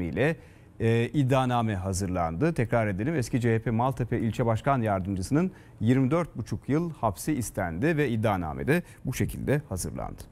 ile e, iddianame hazırlandı. Tekrar edelim eski CHP Maltepe ilçe başkan yardımcısının 24,5 yıl hapsi istendi ve iddianame de bu şekilde hazırlandı.